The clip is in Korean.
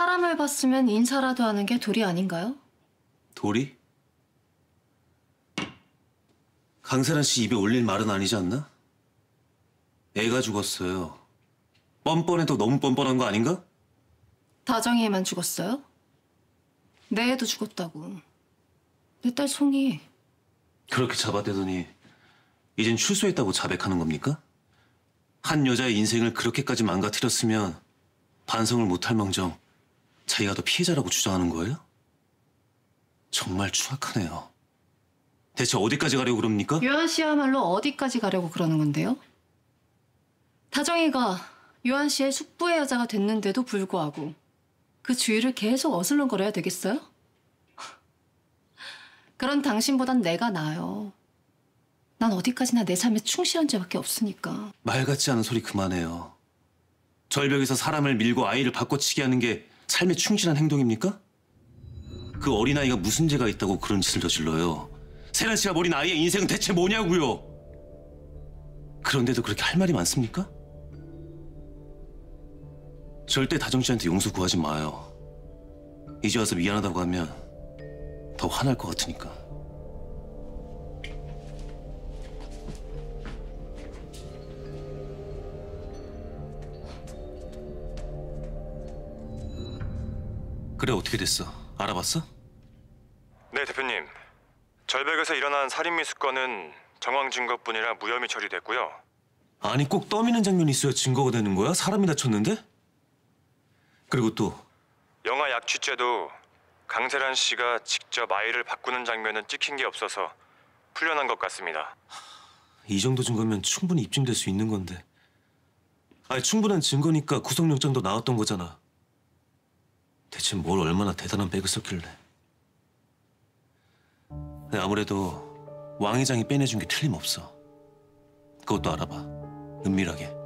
사람을 봤으면 인사라도 하는 게 도리 아닌가요? 도리? 강세란 씨 입에 올릴 말은 아니지 않나? 애가 죽었어요. 뻔뻔해도 너무 뻔뻔한 거 아닌가? 다정이 애만 죽었어요? 내 애도 죽었다고. 내 딸 송이. 그렇게 잡아대더니 이젠 출소했다고 자백하는 겁니까? 한 여자의 인생을 그렇게까지 망가뜨렸으면 반성을 못할 망정 자기가 더 피해자라고 주장하는 거예요? 정말 추악하네요. 대체 어디까지 가려고 그럽니까? 유한 씨야말로 어디까지 가려고 그러는 건데요? 다정이가 유한 씨의 숙부의 여자가 됐는데도 불구하고 그 주위를 계속 어슬렁거려야 되겠어요? 그런 당신보단 내가 나아요. 난 어디까지나 내 삶에 충실한 죄밖에 없으니까. 말 같지 않은 소리 그만해요. 절벽에서 사람을 밀고 아이를 바꿔치기 하는 게 삶에 충실한 행동입니까? 그 어린아이가 무슨 죄가 있다고 그런 짓을 저질러요. 세란 씨가 버린 아이의 인생은 대체 뭐냐고요. 그런데도 그렇게 할 말이 많습니까? 절대 다정 씨한테 용서 구하지 마요. 이제 와서 미안하다고 하면 더 화날 것 같으니까. 그래 어떻게 됐어? 알아봤어? 네 대표님 절벽에서 일어난 살인미 수건은 정황 증거뿐이라 무혐의 처리됐고요 아니 꼭 떠미는 장면이 있어야 증거가 되는 거야? 사람이 다쳤는데? 그리고 또 영화 약취죄도 강세란 씨가 직접 아이를 바꾸는 장면은 찍힌 게 없어서 풀려난 것 같습니다 이 정도 증거면 충분히 입증될 수 있는 건데 아니 충분한 증거니까 구속영장도 나왔던 거잖아 대체 뭘 얼마나 대단한 백을 썼길래. 네, 아무래도 왕회장이 빼내준 게 틀림없어. 그것도 알아봐. 은밀하게.